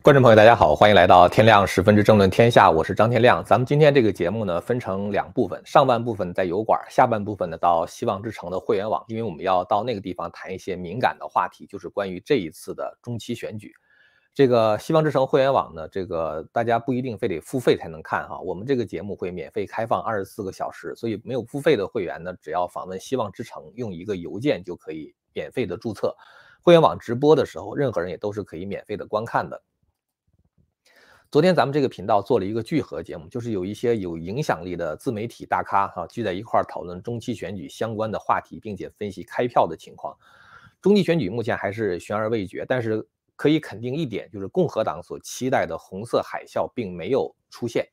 观众朋友，大家好，欢迎来到天亮十分之争论天下，我是张天亮。咱们今天这个节目呢，分成两部分，上半部分在油管，下半部分呢到希望之城的会员网，因为我们要到那个地方谈一些敏感的话题，就是关于这一次的中期选举。这个希望之城会员网呢，这个大家不一定非得付费才能看哈，我们这个节目会免费开放二十四个小时，所以没有付费的会员呢，只要访问希望之城，用一个邮件就可以免费的注册。会员网直播的时候，任何人也都是可以免费的观看的。昨天咱们这个频道做了一个聚合节目，就是有一些有影响力的自媒体大咖哈聚在一块儿讨论中期选举相关的话题，并且分析开票的情况。中期选举目前还是悬而未决，但是可以肯定一点，就是共和党所期待的红色海啸并没有出现。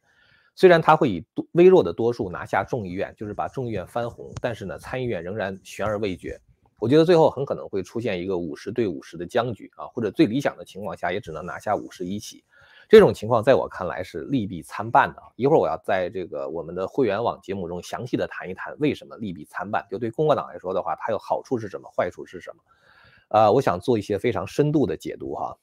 虽然他会以微弱的多数拿下众议院，就是把众议院翻红，但是呢参议院仍然悬而未决。我觉得最后很可能会出现一个五十对五十的僵局啊，或者最理想的情况下也只能拿下五十一席。这种情况在我看来是利弊参半的。一会儿我要在这个我们的会员网节目中详细的谈一谈为什么利弊参半。就对共和党来说的话，它有好处是什么，坏处是什么？啊，我想做一些非常深度的解读哈。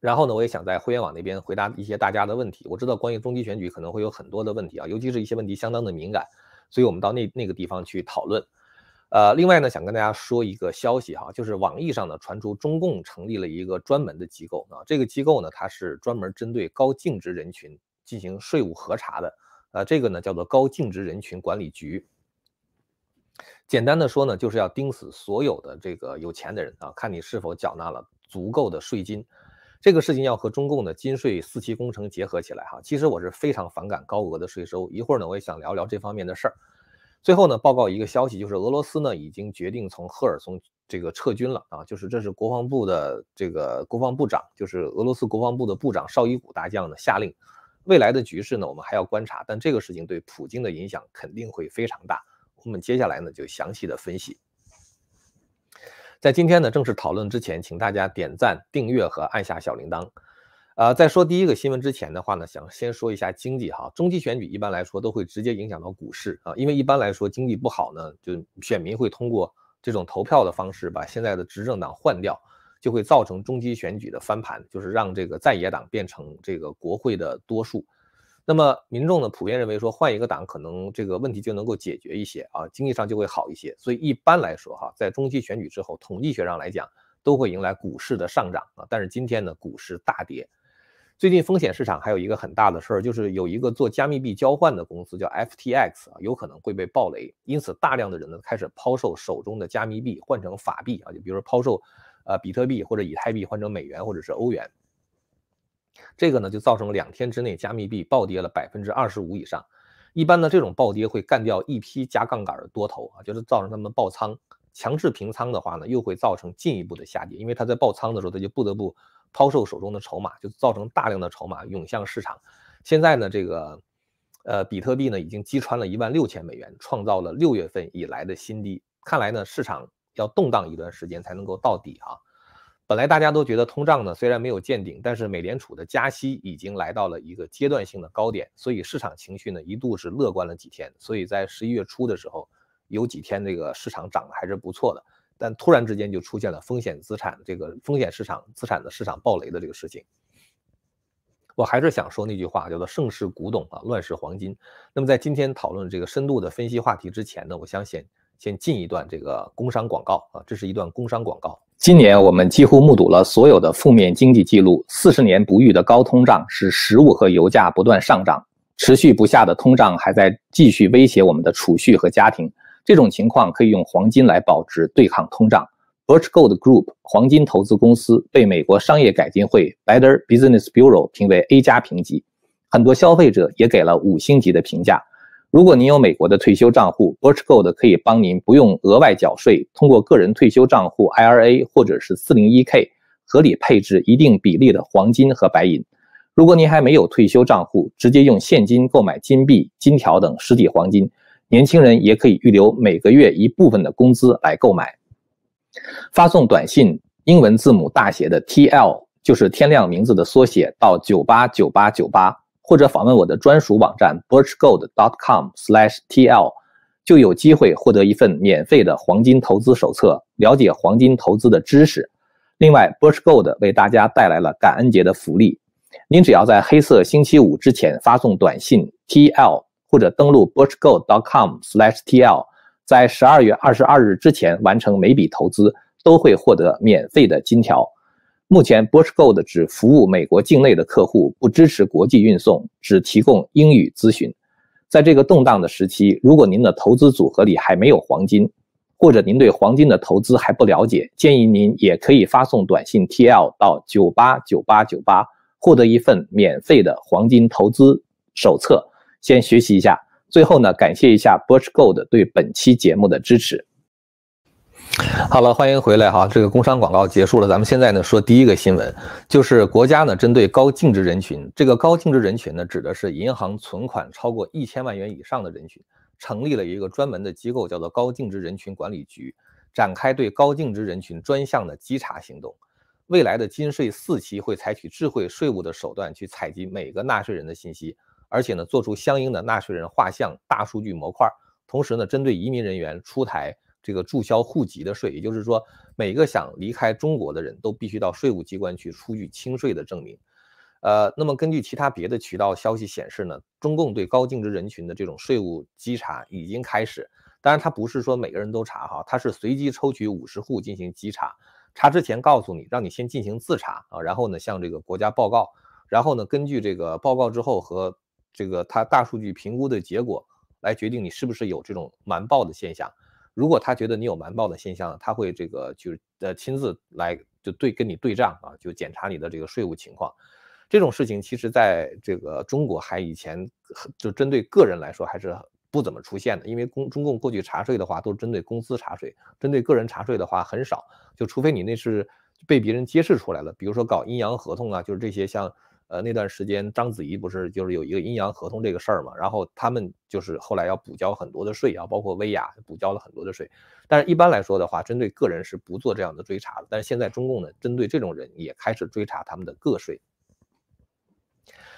然后呢，我也想在会员网那边回答一些大家的问题。我知道关于中期选举可能会有很多的问题啊，尤其是一些问题相当的敏感，所以我们到那那个地方去讨论。呃，另外呢，想跟大家说一个消息哈，就是网易上呢传出中共成立了一个专门的机构啊，这个机构呢，它是专门针对高净值人群进行税务核查的，呃，这个呢叫做高净值人群管理局。简单的说呢，就是要盯死所有的这个有钱的人啊，看你是否缴纳了足够的税金。这个事情要和中共的金税四期工程结合起来哈。其实我是非常反感高额的税收，一会儿呢我也想聊聊这方面的事儿。最后呢，报告一个消息，就是俄罗斯呢已经决定从赫尔松这个撤军了啊，就是这是国防部的这个国防部长，就是俄罗斯国防部的部长绍伊古大将呢下令。未来的局势呢，我们还要观察，但这个事情对普京的影响肯定会非常大。我们接下来呢就详细的分析。在今天呢正式讨论之前，请大家点赞、订阅和按下小铃铛。呃，在说第一个新闻之前的话呢，想先说一下经济哈。中期选举一般来说都会直接影响到股市啊，因为一般来说经济不好呢，就选民会通过这种投票的方式把现在的执政党换掉，就会造成中期选举的翻盘，就是让这个在野党变成这个国会的多数。那么民众呢，普遍认为说换一个党可能这个问题就能够解决一些啊，经济上就会好一些。所以一般来说哈，在中期选举之后，统计学上来讲都会迎来股市的上涨啊。但是今天呢，股市大跌。最近风险市场还有一个很大的事儿，就是有一个做加密币交换的公司叫 FTX 啊，有可能会被暴雷，因此大量的人呢开始抛售手中的加密币换成法币啊，就比如说抛售呃比特币或者以太币换成美元或者是欧元。这个呢就造成两天之内加密币暴跌了百分之二十五以上。一般呢这种暴跌会干掉一批加杠杆的多头啊，就是造成他们爆仓，强制平仓的话呢又会造成进一步的下跌，因为他在爆仓的时候他就不得不。抛售手中的筹码，就造成大量的筹码涌向市场。现在呢，这个呃，比特币呢已经击穿了一万六千美元，创造了六月份以来的新低。看来呢，市场要动荡一段时间才能够到底啊。本来大家都觉得通胀呢虽然没有见顶，但是美联储的加息已经来到了一个阶段性的高点，所以市场情绪呢一度是乐观了几天。所以在十一月初的时候，有几天这个市场涨的还是不错的。但突然之间就出现了风险资产这个风险市场资产的市场暴雷的这个事情，我还是想说那句话，叫做盛世古董啊，乱世黄金。那么在今天讨论这个深度的分析话题之前呢，我想先先进一段这个工商广告啊，这是一段工商广告。今年我们几乎目睹了所有的负面经济记录，四十年不遇的高通胀使食物和油价不断上涨，持续不下的通胀还在继续威胁我们的储蓄和家庭。这种情况可以用黄金来保值对抗通胀。b i r c h Gold Group 黄金投资公司被美国商业改进会 Better Business Bureau 评为 A 加评级，很多消费者也给了五星级的评价。如果您有美国的退休账户 b i r c h Gold 可以帮您不用额外缴税，通过个人退休账户 IRA 或者是 401k 合理配置一定比例的黄金和白银。如果您还没有退休账户，直接用现金购买金币、金条等实体黄金。年轻人也可以预留每个月一部分的工资来购买。发送短信英文字母大写的 T L 就是天亮名字的缩写，到九八九八九八或者访问我的专属网站 b u c h g o l d c o m t l 就有机会获得一份免费的黄金投资手册，了解黄金投资的知识。另外 b u c h Gold 为大家带来了感恩节的福利，您只要在黑色星期五之前发送短信 T L。或者登录 b o r h g o l d c o m t l 在十二月二十二日之前完成每笔投资，都会获得免费的金条。目前 b o r h g o l d 只服务美国境内的客户，不支持国际运送，只提供英语咨询。在这个动荡的时期，如果您的投资组合里还没有黄金，或者您对黄金的投资还不了解，建议您也可以发送短信 tl 到九八九八九八，获得一份免费的黄金投资手册。先学习一下，最后呢，感谢一下 Birch Gold 对本期节目的支持。好了，欢迎回来哈，这个工商广告结束了，咱们现在呢说第一个新闻，就是国家呢针对高净值人群，这个高净值人群呢指的是银行存款超过一千万元以上的人群，成立了一个专门的机构，叫做高净值人群管理局，展开对高净值人群专项的稽查行动。未来的金税四期会采取智慧税务的手段去采集每个纳税人的信息。而且呢，做出相应的纳税人画像大数据模块同时呢，针对移民人员出台这个注销户籍的税，也就是说，每个想离开中国的人，都必须到税务机关去出具清税的证明。呃，那么根据其他别的渠道消息显示呢，中共对高净值人群的这种税务稽查已经开始，当然他不是说每个人都查哈，他是随机抽取五十户进行稽查，查之前告诉你，让你先进行自查啊，然后呢向这个国家报告，然后呢根据这个报告之后和。这个他大数据评估的结果来决定你是不是有这种瞒报的现象。如果他觉得你有瞒报的现象，他会这个就是呃亲自来就对跟你对账啊，就检查你的这个税务情况。这种事情其实在这个中国还以前就针对个人来说还是不怎么出现的，因为公中共过去查税的话都针对公司查税，针对个人查税的话很少。就除非你那是被别人揭示出来了，比如说搞阴阳合同啊，就是这些像。呃，那段时间章子怡不是就是有一个阴阳合同这个事儿嘛，然后他们就是后来要补交很多的税啊，包括薇娅补交了很多的税。但是一般来说的话，针对个人是不做这样的追查的。但是现在中共呢，针对这种人也开始追查他们的个税。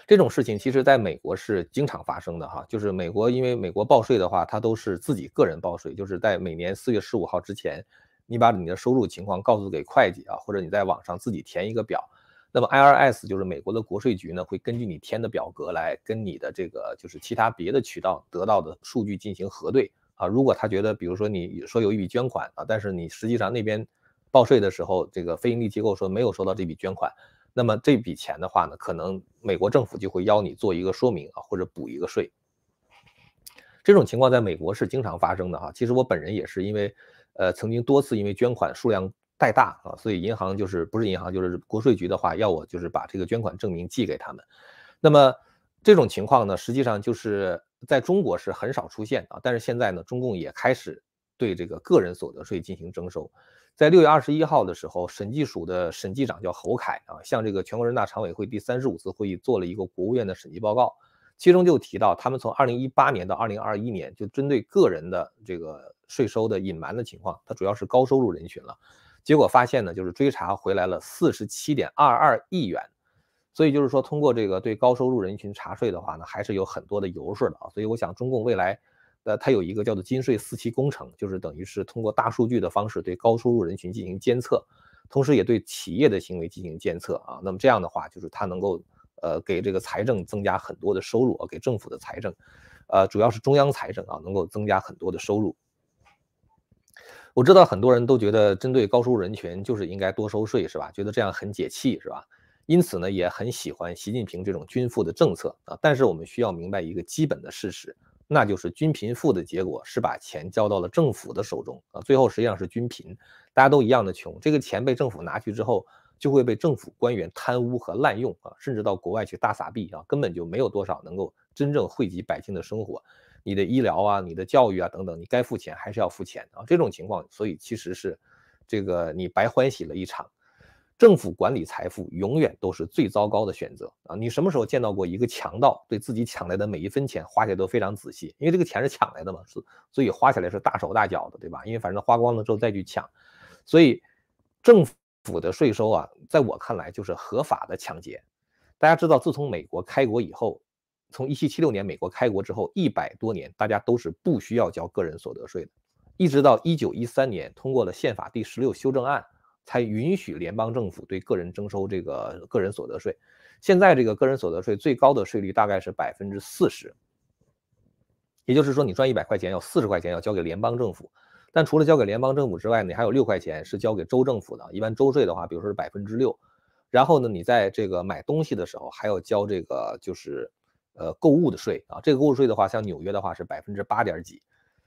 这种事情其实在美国是经常发生的哈，就是美国因为美国报税的话，它都是自己个人报税，就是在每年四月十五号之前，你把你的收入情况告诉给会计啊，或者你在网上自己填一个表。那么 IRS 就是美国的国税局呢，会根据你填的表格来跟你的这个就是其他别的渠道得到的数据进行核对啊。如果他觉得，比如说你说有一笔捐款啊，但是你实际上那边报税的时候，这个非盈利机构说没有收到这笔捐款，那么这笔钱的话呢，可能美国政府就会邀你做一个说明啊，或者补一个税。这种情况在美国是经常发生的哈。其实我本人也是因为，呃，曾经多次因为捐款数量。贷大啊，所以银行就是不是银行就是国税局的话，要我就是把这个捐款证明寄给他们。那么这种情况呢，实际上就是在中国是很少出现啊。但是现在呢，中共也开始对这个个人所得税进行征收。在六月二十一号的时候，审计署的审计长叫侯凯啊，向这个全国人大常委会第三十五次会议做了一个国务院的审计报告，其中就提到他们从二零一八年到二零二一年就针对个人的这个税收的隐瞒的情况，它主要是高收入人群了。结果发现呢，就是追查回来了四十七点二二亿元，所以就是说，通过这个对高收入人群查税的话呢，还是有很多的油水的啊。所以我想，中共未来，呃，它有一个叫做“金税四期”工程，就是等于是通过大数据的方式对高收入人群进行监测，同时也对企业的行为进行监测啊。那么这样的话，就是它能够，呃，给这个财政增加很多的收入啊，给政府的财政，呃，主要是中央财政啊，能够增加很多的收入。我知道很多人都觉得，针对高收入人群就是应该多收税，是吧？觉得这样很解气，是吧？因此呢，也很喜欢习近平这种均富的政策啊。但是我们需要明白一个基本的事实，那就是均贫富的结果是把钱交到了政府的手中啊，最后实际上是均贫，大家都一样的穷。这个钱被政府拿去之后，就会被政府官员贪污和滥用啊，甚至到国外去大撒币啊，根本就没有多少能够真正惠及百姓的生活。你的医疗啊，你的教育啊，等等，你该付钱还是要付钱啊？这种情况，所以其实是这个你白欢喜了一场。政府管理财富永远都是最糟糕的选择啊！你什么时候见到过一个强盗对自己抢来的每一分钱花起来都非常仔细？因为这个钱是抢来的嘛，所以花起来是大手大脚的，对吧？因为反正花光了之后再去抢。所以政府的税收啊，在我看来就是合法的抢劫。大家知道，自从美国开国以后。从一七七六年美国开国之后一百多年，大家都是不需要交个人所得税的，一直到一九一三年通过了宪法第十六修正案，才允许联邦政府对个人征收这个个人所得税。现在这个个人所得税最高的税率大概是百分之四十，也就是说你赚一百块钱要四十块钱要交给联邦政府，但除了交给联邦政府之外，你还有六块钱是交给州政府的。一般州税的话，比如说是百分之六，然后呢，你在这个买东西的时候还要交这个就是。呃，购物的税啊，这个购物税的话，像纽约的话是百分之八点几，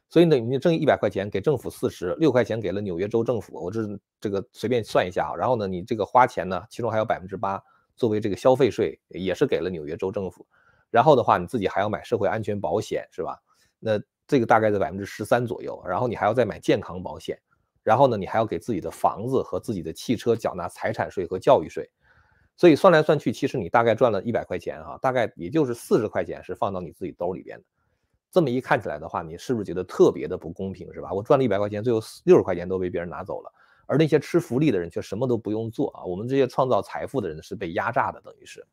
所以呢，你挣一百块钱，给政府四十六块钱给了纽约州政府，我这这个随便算一下啊，然后呢，你这个花钱呢，其中还有百分之八作为这个消费税，也是给了纽约州政府，然后的话，你自己还要买社会安全保险，是吧？那这个大概在百分之十三左右，然后你还要再买健康保险，然后呢，你还要给自己的房子和自己的汽车缴纳财产税和教育税。所以算来算去，其实你大概赚了一百块钱哈，大概也就是四十块钱是放到你自己兜里边的。这么一看起来的话，你是不是觉得特别的不公平，是吧？我赚了一百块钱，最后六十块钱都被别人拿走了，而那些吃福利的人却什么都不用做啊。我们这些创造财富的人是被压榨的，等于是。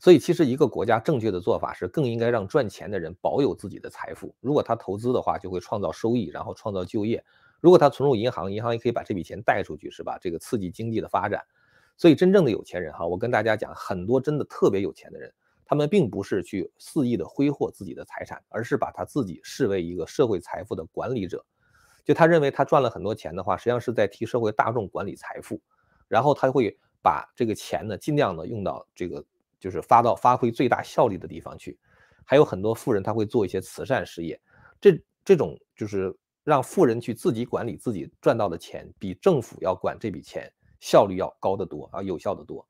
所以其实一个国家正确的做法是更应该让赚钱的人保有自己的财富。如果他投资的话，就会创造收益，然后创造就业；如果他存入银行，银行也可以把这笔钱贷出去，是吧？这个刺激经济的发展。所以，真正的有钱人哈，我跟大家讲，很多真的特别有钱的人，他们并不是去肆意的挥霍自己的财产，而是把他自己视为一个社会财富的管理者。就他认为他赚了很多钱的话，实际上是在替社会大众管理财富。然后他会把这个钱呢，尽量的用到这个就是发到发挥最大效力的地方去。还有很多富人他会做一些慈善事业，这这种就是让富人去自己管理自己赚到的钱，比政府要管这笔钱。效率要高得多啊，有效得多，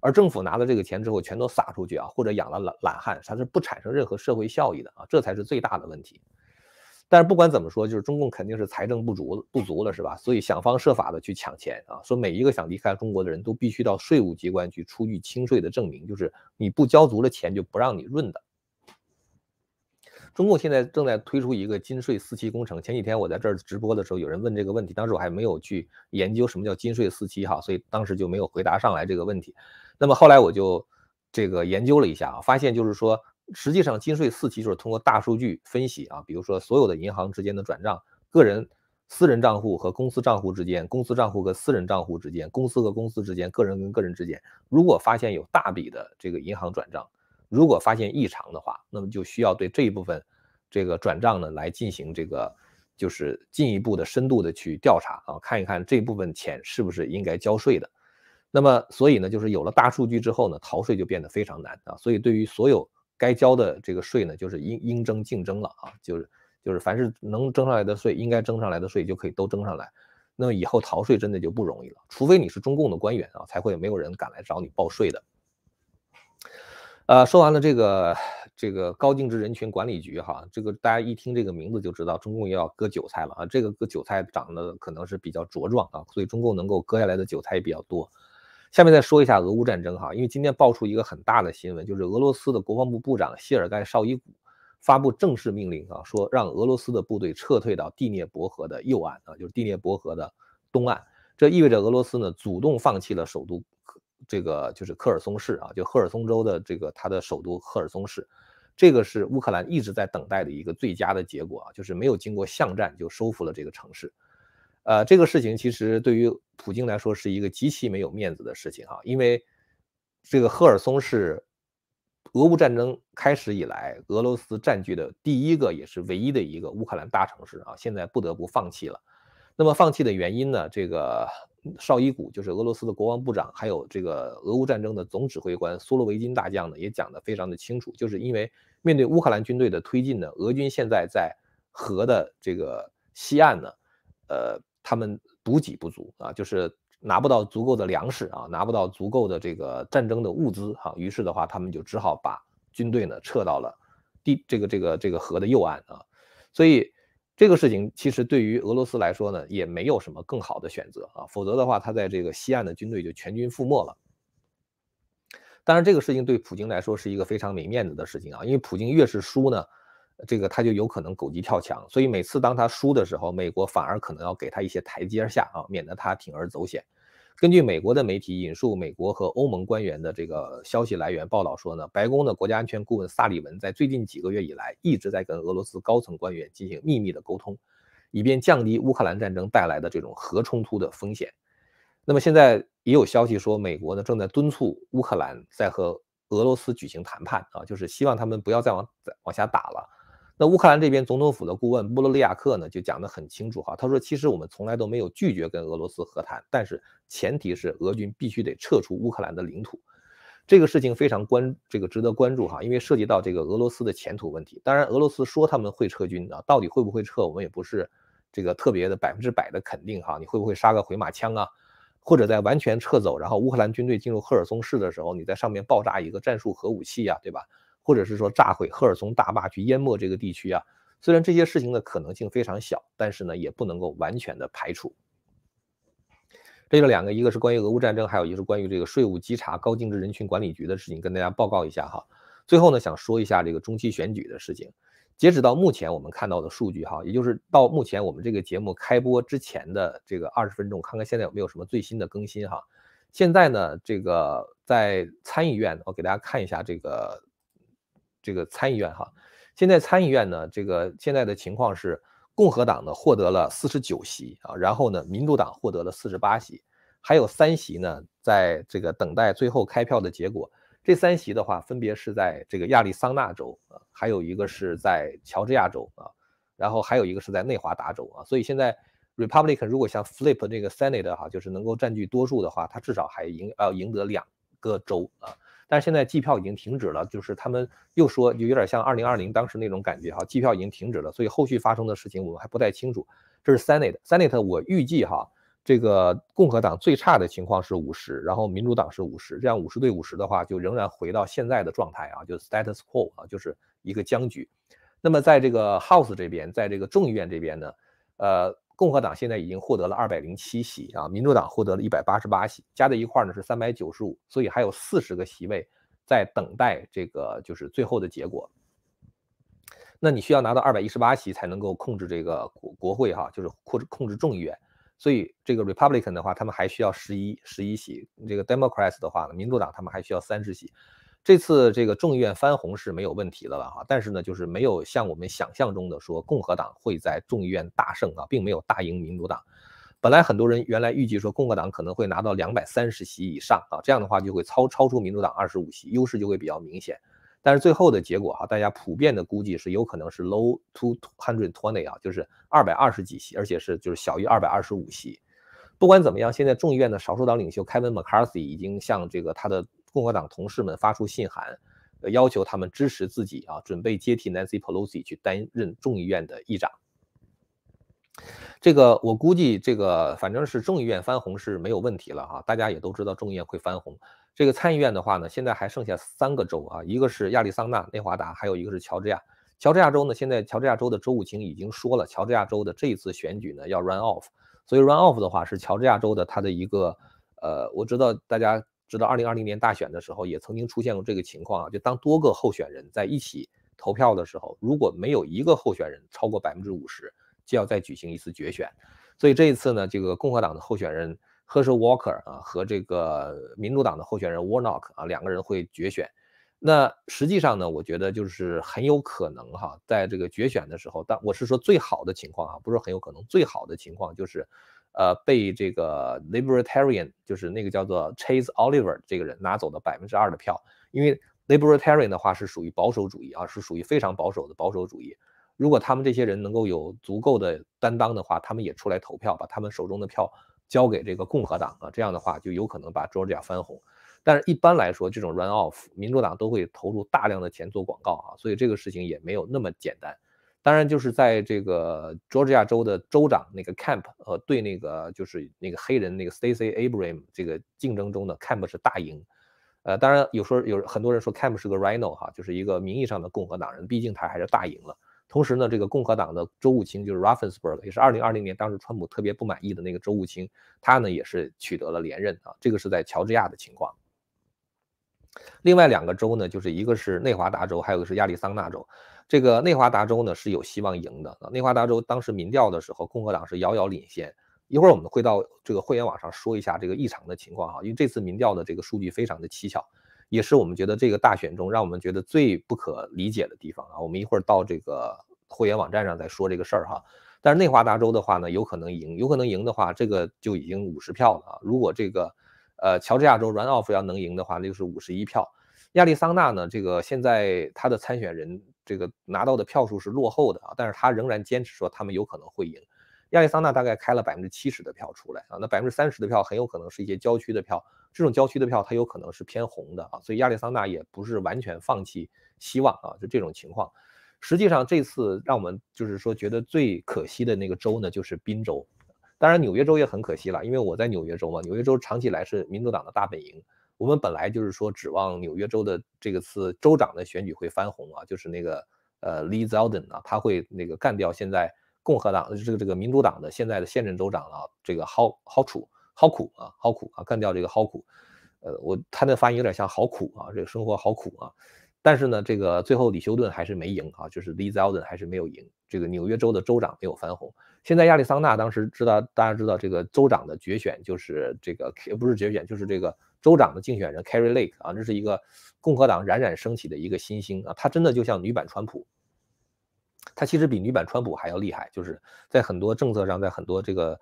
而政府拿了这个钱之后全都撒出去啊，或者养了懒懒汉，它是不产生任何社会效益的啊，这才是最大的问题。但是不管怎么说，就是中共肯定是财政不足不足了，是吧？所以想方设法的去抢钱啊，说每一个想离开中国的人都必须到税务机关去出具清税的证明，就是你不交足了钱就不让你润的。中共现在正在推出一个金税四期工程。前几天我在这儿直播的时候，有人问这个问题，当时我还没有去研究什么叫金税四期哈，所以当时就没有回答上来这个问题。那么后来我就这个研究了一下啊，发现就是说，实际上金税四期就是通过大数据分析啊，比如说所有的银行之间的转账，个人私人账户和公司账户之间，公司账户和私人账户之间，公司和公司之间，个人跟个人之间，如果发现有大笔的这个银行转账。如果发现异常的话，那么就需要对这一部分，这个转账呢来进行这个，就是进一步的深度的去调查啊，看一看这部分钱是不是应该交税的。那么，所以呢，就是有了大数据之后呢，逃税就变得非常难啊。所以，对于所有该交的这个税呢，就是应应征竞争了啊，就是就是凡是能征上来的税，应该征上来的税就可以都征上来。那么以后逃税真的就不容易了，除非你是中共的官员啊，才会没有人敢来找你报税的。呃，说完了这个这个高净值人群管理局哈，这个大家一听这个名字就知道中共又要割韭菜了啊。这个割韭菜长得可能是比较茁壮啊，所以中共能够割下来的韭菜也比较多。下面再说一下俄乌战争哈，因为今天爆出一个很大的新闻，就是俄罗斯的国防部部长谢尔盖绍伊古发布正式命令啊，说让俄罗斯的部队撤退到第聂伯河的右岸啊，就是第聂伯河的东岸。这意味着俄罗斯呢主动放弃了首都。这个就是科尔松市啊，就赫尔松州的这个它的首都赫尔松市，这个是乌克兰一直在等待的一个最佳的结果啊，就是没有经过巷战就收复了这个城市。呃，这个事情其实对于普京来说是一个极其没有面子的事情哈，因为这个赫尔松是俄乌战争开始以来俄罗斯占据的第一个也是唯一的一个乌克兰大城市啊，现在不得不放弃了。那么放弃的原因呢？这个。绍伊古就是俄罗斯的国防部长，还有这个俄乌战争的总指挥官苏罗维金大将呢，也讲得非常的清楚，就是因为面对乌克兰军队的推进呢，俄军现在在河的这个西岸呢，呃，他们补给不足啊，就是拿不到足够的粮食啊，拿不到足够的这个战争的物资啊，于是的话，他们就只好把军队呢撤到了地这个这个这个河的右岸啊，所以。这个事情其实对于俄罗斯来说呢，也没有什么更好的选择啊，否则的话，他在这个西岸的军队就全军覆没了。当然，这个事情对普京来说是一个非常没面子的事情啊，因为普京越是输呢，这个他就有可能狗急跳墙，所以每次当他输的时候，美国反而可能要给他一些台阶下啊，免得他铤而走险。根据美国的媒体引述，美国和欧盟官员的这个消息来源报道说呢，白宫的国家安全顾问萨里文在最近几个月以来一直在跟俄罗斯高层官员进行秘密的沟通，以便降低乌克兰战争带来的这种核冲突的风险。那么现在也有消息说，美国呢正在敦促乌克兰在和俄罗斯举行谈判啊，就是希望他们不要再往再往下打了。那乌克兰这边总统府的顾问布罗利亚克呢，就讲得很清楚哈。他说，其实我们从来都没有拒绝跟俄罗斯和谈，但是前提是俄军必须得撤出乌克兰的领土。这个事情非常关，这个值得关注哈，因为涉及到这个俄罗斯的前途问题。当然，俄罗斯说他们会撤军啊，到底会不会撤，我们也不是这个特别的百分之百的肯定哈。你会不会杀个回马枪啊？或者在完全撤走，然后乌克兰军队进入赫尔松市的时候，你在上面爆炸一个战术核武器呀，对吧？或者是说炸毁赫尔松大坝去淹没这个地区啊，虽然这些事情的可能性非常小，但是呢也不能够完全的排除。这就两个，一个是关于俄乌战争，还有一个是关于这个税务稽查高净值人群管理局的事情，跟大家报告一下哈。最后呢想说一下这个中期选举的事情。截止到目前我们看到的数据哈，也就是到目前我们这个节目开播之前的这个二十分钟，看看现在有没有什么最新的更新哈。现在呢这个在参议院，我给大家看一下这个。这个参议院哈，现在参议院呢，这个现在的情况是，共和党呢获得了四十九席啊，然后呢，民主党获得了四十八席，还有三席呢，在这个等待最后开票的结果。这三席的话，分别是在这个亚利桑那州啊，还有一个是在乔治亚州啊，然后还有一个是在内华达州啊。所以现在，Republican 如果想 flip 这个 Senate 哈，就是能够占据多数的话，他至少还赢要赢得两个州啊。但是现在计票已经停止了，就是他们又说，就有点像二零二零当时那种感觉哈，计票已经停止了，所以后续发生的事情我们还不太清楚。这是 Senate，Senate 我预计哈，这个共和党最差的情况是五十，然后民主党是五十，这样五十对五十的话，就仍然回到现在的状态啊，就是 status quo 啊，就是一个僵局。那么在这个 House 这边，在这个众议院这边呢，呃。共和党现在已经获得了二百零七席啊，民主党获得了一百八十八席，加在一块儿呢是三百九十五，所以还有四十个席位在等待这个就是最后的结果。那你需要拿到二百一十八席才能够控制这个国国会哈，就是控制控制众议院，所以这个 Republican 的话，他们还需要十一十一席，这个 Democrats 的话呢，民主党他们还需要三十席。这次这个众议院翻红是没有问题的了哈，但是呢，就是没有像我们想象中的说共和党会在众议院大胜啊，并没有大赢民主党。本来很多人原来预计说共和党可能会拿到两百三十席以上啊，这样的话就会超超出民主党二十五席，优势就会比较明显。但是最后的结果哈，大家普遍的估计是有可能是 low to hundred twenty 啊，就是二百二十几席，而且是就是小于二百二十五席。不管怎么样，现在众议院的少数党领袖凯文 t 卡 y 已经向这个他的。共和党同事们发出信函，呃，要求他们支持自己啊，准备接替 Nancy Pelosi 去担任众议院的议长。这个我估计，这个反正是众议院翻红是没有问题了哈。大家也都知道，众议院会翻红。这个参议院的话呢，现在还剩下三个州啊，一个是亚利桑那、内华达，还有一个是乔治亚。乔治亚州呢，现在乔治亚州的州务卿已经说了，乔治亚州的这一次选举呢要 run off。所以 run off 的话是乔治亚州的他的一个呃，我知道大家。直到二零二零年大选的时候，也曾经出现过这个情况啊，就当多个候选人在一起投票的时候，如果没有一个候选人超过百分之五十，就要再举行一次决选。所以这一次呢，这个共和党的候选人赫舍沃克啊和这个民主党的候选人沃纳克啊两个人会决选。那实际上呢，我觉得就是很有可能哈，在这个决选的时候，但我是说最好的情况啊，不是很有可能，最好的情况就是。呃，被这个 libertarian，就是那个叫做 Chase Oliver 这个人拿走的百分之二的票，因为 libertarian 的话是属于保守主义啊，是属于非常保守的保守主义。如果他们这些人能够有足够的担当的话，他们也出来投票，把他们手中的票交给这个共和党啊，这样的话就有可能把 Georgia 翻红。但是一般来说，这种 run off 民主党都会投入大量的钱做广告啊，所以这个事情也没有那么简单。当然，就是在这个佐治亚州的州长那个 Camp 呃，对那个就是那个黑人那个 Stacey a b r a m 这个竞争中的 Camp 是大赢，呃，当然有时候有很多人说 Camp 是个 r h i n o 哈，就是一个名义上的共和党人，毕竟他还是大赢了。同时呢，这个共和党的州务卿就是 r u f n s b u r g 也是2020年当时川普特别不满意的那个州务卿，他呢也是取得了连任啊。这个是在乔治亚的情况。另外两个州呢，就是一个是内华达州，还有一个是亚利桑那州。这个内华达州呢是有希望赢的啊。内华达州当时民调的时候，共和党是遥遥领先。一会儿我们会到这个会员网上说一下这个异常的情况哈，因为这次民调的这个数据非常的蹊跷，也是我们觉得这个大选中让我们觉得最不可理解的地方啊。我们一会儿到这个会员网站上再说这个事儿哈。但是内华达州的话呢，有可能赢，有可能赢的话，这个就已经五十票了啊。如果这个。呃，乔治亚州 run off 要能赢的话，那就是五十一票。亚利桑那呢，这个现在他的参选人这个拿到的票数是落后的啊，但是他仍然坚持说他们有可能会赢。亚利桑那大概开了百分之七十的票出来啊，那百分之三十的票很有可能是一些郊区的票，这种郊区的票它有可能是偏红的啊，所以亚利桑那也不是完全放弃希望啊，就这种情况。实际上这次让我们就是说觉得最可惜的那个州呢，就是宾州。当然，纽约州也很可惜了，因为我在纽约州嘛。纽约州长期以来是民主党的大本营，我们本来就是说指望纽约州的这个次州长的选举会翻红啊，就是那个呃，Lee Zeldin 啊，他会那个干掉现在共和党这个这个民主党的现在的现任州长啊，这个好好苦好苦啊好苦啊，干掉这个好苦，呃，我他的发音有点像好苦啊，这个生活好苦啊。但是呢，这个最后李修顿还是没赢啊，就是 Lee Zeldin 还是没有赢。这个纽约州的州长没有翻红。现在亚利桑那当时知道，大家知道这个州长的决选就是这个不是决选，就是这个州长的竞选人 Carry Lake 啊，这是一个共和党冉冉升起的一个新星啊，他真的就像女版川普，他其实比女版川普还要厉害，就是在很多政策上，在很多这个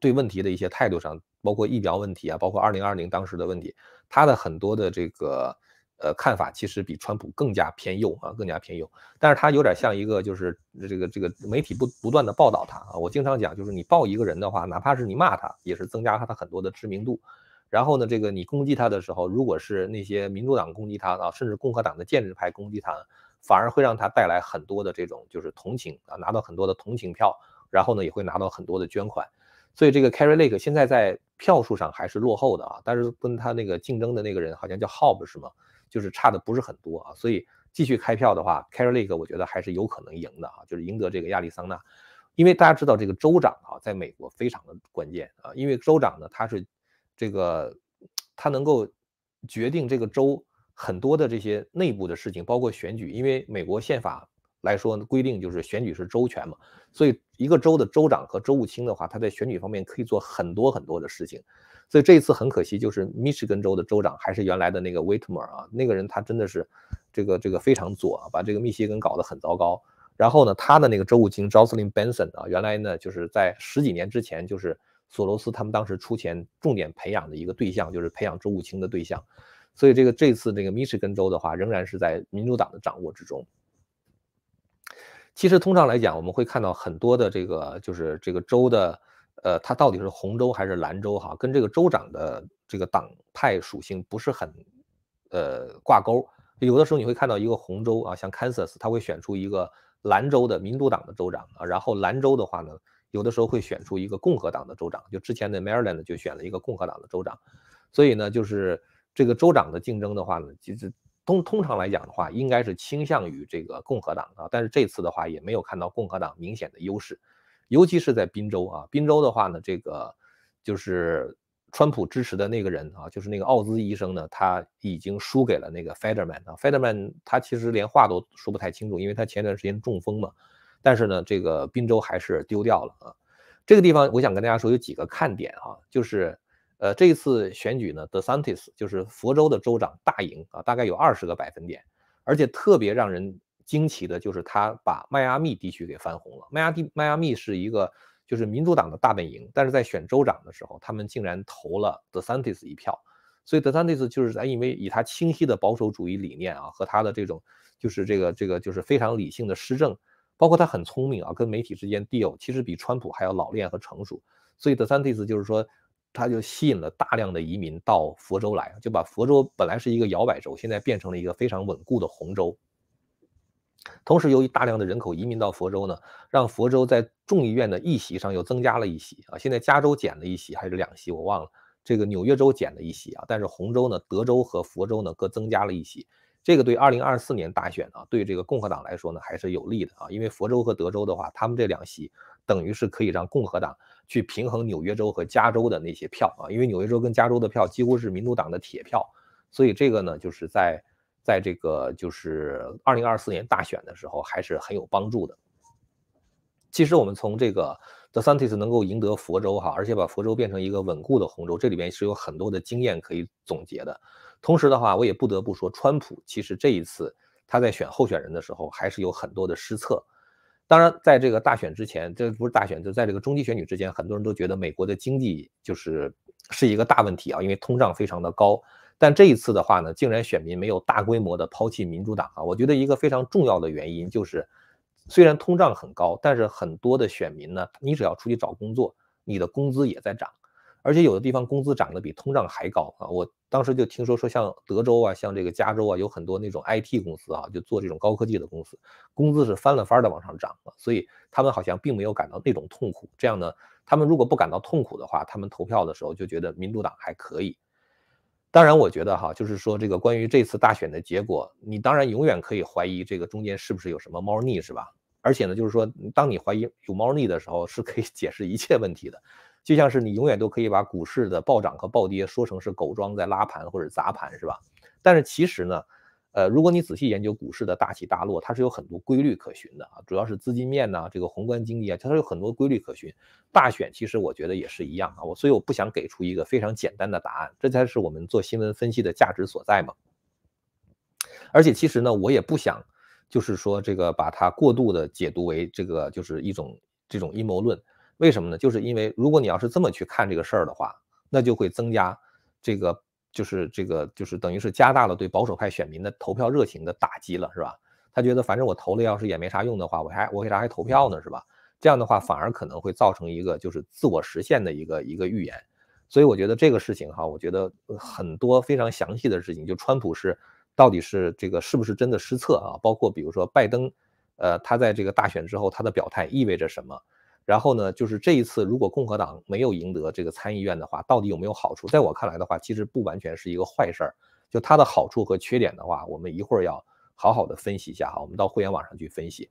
对问题的一些态度上，包括疫苗问题啊，包括二零二零当时的问题，他的很多的这个。呃，看法其实比川普更加偏右啊，更加偏右。但是他有点像一个，就是这个这个媒体不不断的报道他啊。我经常讲，就是你报一个人的话，哪怕是你骂他，也是增加他很多的知名度。然后呢，这个你攻击他的时候，如果是那些民主党攻击他啊，甚至共和党的建制派攻击他，反而会让他带来很多的这种就是同情啊，拿到很多的同情票，然后呢，也会拿到很多的捐款。所以这个 Carrie Lake 现在在票数上还是落后的啊，但是跟他那个竞争的那个人好像叫 Hob 是吗？就是差的不是很多啊，所以继续开票的话 c a r l l 我觉得还是有可能赢的啊，就是赢得这个亚利桑那，因为大家知道这个州长啊，在美国非常的关键啊，因为州长呢，他是这个他能够决定这个州很多的这些内部的事情，包括选举，因为美国宪法来说规定就是选举是州权嘛，所以一个州的州长和州务卿的话，他在选举方面可以做很多很多的事情。所以这一次很可惜，就是密歇根州的州长还是原来的那个 w 特 i t m e r 啊，那个人他真的是这个这个非常左啊，把这个密歇根搞得很糟糕。然后呢，他的那个州务卿 j o c e l y n Benson 啊，原来呢就是在十几年之前就是索罗斯他们当时出钱重点培养的一个对象，就是培养州务卿的对象。所以这个这次这个密歇根州的话，仍然是在民主党的掌握之中。其实通常来讲，我们会看到很多的这个就是这个州的。呃，他到底是红州还是蓝州哈？跟这个州长的这个党派属性不是很呃挂钩。有的时候你会看到一个红州啊，像 Kansas，他会选出一个蓝州的民主党的州长啊。然后蓝州的话呢，有的时候会选出一个共和党的州长。就之前的 Maryland 就选了一个共和党的州长。所以呢，就是这个州长的竞争的话呢，其实通通常来讲的话，应该是倾向于这个共和党啊。但是这次的话，也没有看到共和党明显的优势。尤其是在滨州啊，滨州的话呢，这个就是川普支持的那个人啊，就是那个奥兹医生呢，他已经输给了那个 Federman 啊，m a n 他其实连话都说不太清楚，因为他前段时间中风嘛。但是呢，这个滨州还是丢掉了啊。这个地方我想跟大家说有几个看点啊，就是呃，这一次选举呢，e s 德桑蒂 s 就是佛州的州长大赢啊，大概有二十个百分点，而且特别让人。惊奇的就是他把迈阿密地区给翻红了。迈阿密迈阿密是一个就是民主党的大本营，但是在选州长的时候，他们竟然投了 e s 德桑蒂 s 一票。所以 e s 德桑蒂 s 就是哎，因为以他清晰的保守主义理念啊，和他的这种就是这个这个就是非常理性的施政，包括他很聪明啊，跟媒体之间 deal 其实比川普还要老练和成熟。所以 e s 德桑蒂 s 就是说，他就吸引了大量的移民到佛州来，就把佛州本来是一个摇摆州，现在变成了一个非常稳固的红州。同时，由于大量的人口移民到佛州呢，让佛州在众议院的一席上又增加了一席啊。现在加州减了一席还是两席，我忘了。这个纽约州减了一席啊，但是红州呢，德州和佛州呢各增加了一席。这个对2024年大选啊，对这个共和党来说呢还是有利的啊，因为佛州和德州的话，他们这两席等于是可以让共和党去平衡纽约州和加州的那些票啊。因为纽约州跟加州的票几乎是民主党的铁票，所以这个呢就是在。在这个就是二零二四年大选的时候，还是很有帮助的。其实我们从这个 The Scentis 能够赢得佛州哈，而且把佛州变成一个稳固的红州，这里面是有很多的经验可以总结的。同时的话，我也不得不说，川普其实这一次他在选候选人的时候，还是有很多的失策。当然，在这个大选之前，这不是大选，就在这个中期选举之间，很多人都觉得美国的经济就是是一个大问题啊，因为通胀非常的高。但这一次的话呢，竟然选民没有大规模的抛弃民主党啊！我觉得一个非常重要的原因就是，虽然通胀很高，但是很多的选民呢，你只要出去找工作，你的工资也在涨，而且有的地方工资涨得比通胀还高啊！我当时就听说说，像德州啊，像这个加州啊，有很多那种 IT 公司啊，就做这种高科技的公司，工资是翻了番的往上涨啊，所以他们好像并没有感到那种痛苦。这样呢，他们如果不感到痛苦的话，他们投票的时候就觉得民主党还可以。当然，我觉得哈，就是说这个关于这次大选的结果，你当然永远可以怀疑这个中间是不是有什么猫腻，是吧？而且呢，就是说当你怀疑有猫腻的时候，是可以 解释一切问题的，就像是你永远都可以把股市的暴涨和暴跌说成是狗庄在拉盘或者砸盘，是吧？但是其实呢。呃，如果你仔细研究股市的大起大落，它是有很多规律可循的啊，主要是资金面呐，这个宏观经济啊，它它有很多规律可循。大选其实我觉得也是一样啊，我所以我不想给出一个非常简单的答案，这才是我们做新闻分析的价值所在嘛。而且其实呢，我也不想，就是说这个把它过度的解读为这个就是一种这种阴谋论，为什么呢？就是因为如果你要是这么去看这个事儿的话，那就会增加这个。就是这个，就是等于是加大了对保守派选民的投票热情的打击了，是吧？他觉得反正我投了，要是也没啥用的话，我还我为啥还投票呢，是吧？这样的话反而可能会造成一个就是自我实现的一个一个预言，所以我觉得这个事情哈，我觉得很多非常详细的事情，就川普是到底是这个是不是真的失策啊？包括比如说拜登，呃，他在这个大选之后他的表态意味着什么？然后呢，就是这一次如果共和党没有赢得这个参议院的话，到底有没有好处？在我看来的话，其实不完全是一个坏事儿。就它的好处和缺点的话，我们一会儿要好好的分析一下哈。我们到会员网上去分析。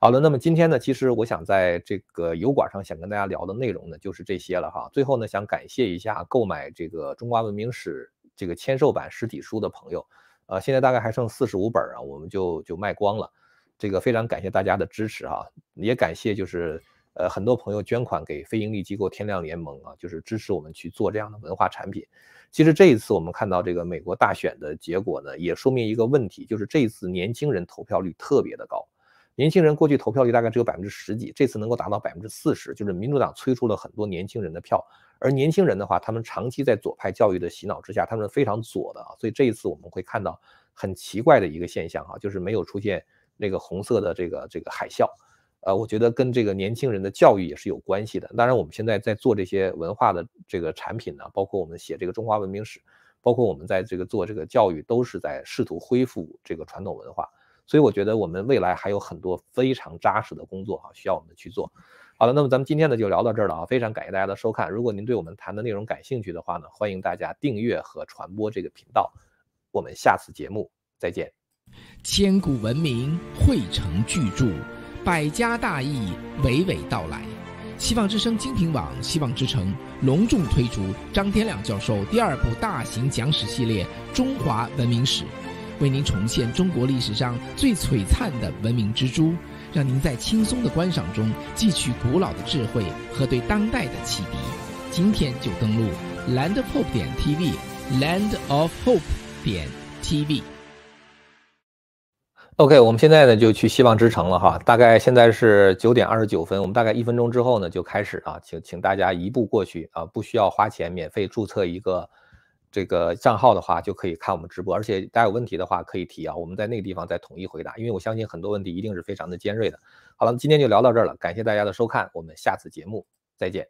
好了，那么今天呢，其实我想在这个油管上想跟大家聊的内容呢，就是这些了哈。最后呢，想感谢一下购买这个《中华文明史》这个签售版实体书的朋友，呃，现在大概还剩四十五本啊，我们就就卖光了。这个非常感谢大家的支持哈，也感谢就是。呃，很多朋友捐款给非盈利机构“天亮联盟”啊，就是支持我们去做这样的文化产品。其实这一次我们看到这个美国大选的结果呢，也说明一个问题，就是这一次年轻人投票率特别的高。年轻人过去投票率大概只有百分之十几，这次能够达到百分之四十，就是民主党催出了很多年轻人的票。而年轻人的话，他们长期在左派教育的洗脑之下，他们非常左的啊。所以这一次我们会看到很奇怪的一个现象哈，就是没有出现那个红色的这个这个海啸。呃，我觉得跟这个年轻人的教育也是有关系的。当然，我们现在在做这些文化的这个产品呢，包括我们写这个中华文明史，包括我们在这个做这个教育，都是在试图恢复这个传统文化。所以，我觉得我们未来还有很多非常扎实的工作啊，需要我们去做。好了，那么咱们今天呢就聊到这儿了啊！非常感谢大家的收看。如果您对我们谈的内容感兴趣的话呢，欢迎大家订阅和传播这个频道。我们下次节目再见。千古文明汇成巨著。百家大义，娓娓道来。希望之声、精品网、希望之城隆重推出张天亮教授第二部大型讲史系列《中华文明史》，为您重现中国历史上最璀璨的文明之珠，让您在轻松的观赏中汲取古老的智慧和对当代的启迪。今天就登录 landhope 点 tv，land of hope 点 tv。OK，我们现在呢就去希望之城了哈，大概现在是九点二十九分，我们大概一分钟之后呢就开始啊，请请大家移步过去啊，不需要花钱，免费注册一个这个账号的话就可以看我们直播，而且大家有问题的话可以提啊，我们在那个地方再统一回答，因为我相信很多问题一定是非常的尖锐的。好了，今天就聊到这儿了，感谢大家的收看，我们下次节目再见。